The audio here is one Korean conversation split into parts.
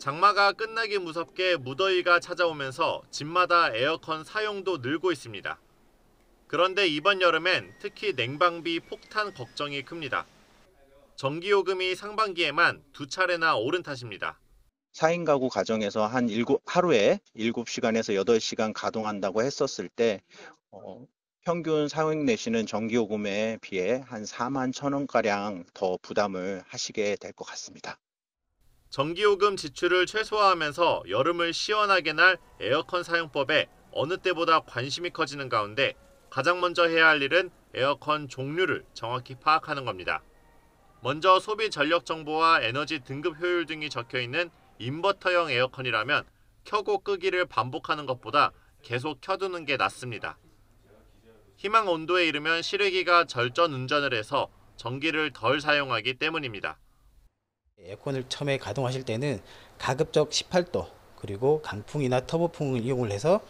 장마가 끝나기 무섭게 무더위가 찾아오면서 집마다 에어컨 사용도 늘고 있습니다. 그런데 이번 여름엔 특히 냉방비 폭탄 걱정이 큽니다. 전기요금이 상반기에만 두 차례나 오른 탓입니다. 4인 가구 가정에서 한 7, 하루에 7시간에서 8시간 가동한다고 했었을 때 어, 평균 사용 내시는 전기요금에 비해 한 4만 1천 원가량 더 부담을 하시게 될 것 같습니다. 전기요금 지출을 최소화하면서 여름을 시원하게 날 에어컨 사용법에 어느 때보다 관심이 커지는 가운데 가장 먼저 해야 할 일은 에어컨 종류를 정확히 파악하는 겁니다. 먼저 소비 전력 정보와 에너지 등급 효율 등이 적혀 있는 인버터형 에어컨이라면 켜고 끄기를 반복하는 것보다 계속 켜두는 게 낫습니다. 희망 온도에 이르면 실외기가 절전 운전을 해서 전기를 덜 사용하기 때문입니다. 에어컨을 처음에 가동하실 때는 가급적 18도 그리고 강풍이나 터보풍을 이용을 해서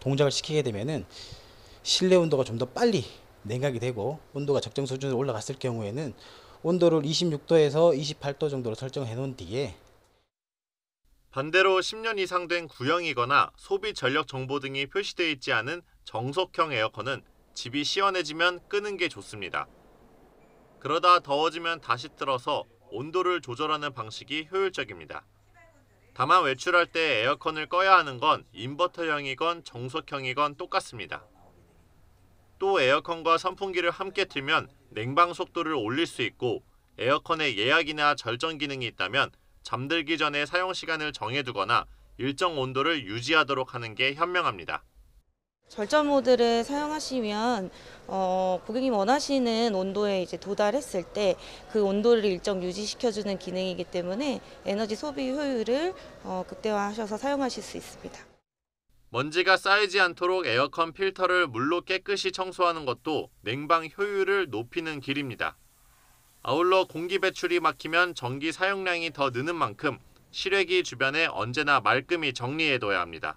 동작을 시키게 되면은 실내 온도가 좀 더 빨리 냉각이 되고 온도가 적정 수준으로 올라갔을 경우에는 온도를 26도에서 28도 정도로 설정해 놓은 뒤에 반대로 10년 이상 된 구형이거나 소비 전력 정보 등이 표시되어 있지 않은 정석형 에어컨은 집이 시원해지면 끄는 게 좋습니다. 그러다 더워지면 다시 틀어서 온도를 조절하는 방식이 효율적입니다. 다만 외출할 때 에어컨을 꺼야 하는 건 인버터형이건 정속형이건 똑같습니다. 또 에어컨과 선풍기를 함께 틀면 냉방 속도를 올릴 수 있고 에어컨의 예약이나 절전 기능이 있다면 잠들기 전에 사용 시간을 정해두거나 일정 온도를 유지하도록 하는 게 현명합니다. 절전 모드를 사용하시면 어, 고객님 원하시는 온도에 이제 도달했을 때 그 온도를 일정 유지시켜주는 기능이기 때문에 에너지 소비 효율을 어, 극대화하셔서 사용하실 수 있습니다. 먼지가 쌓이지 않도록 에어컨 필터를 물로 깨끗이 청소하는 것도 냉방 효율을 높이는 길입니다. 아울러 공기 배출이 막히면 전기 사용량이 더 느는 만큼 실외기 주변에 언제나 말끔히 정리해둬야 합니다.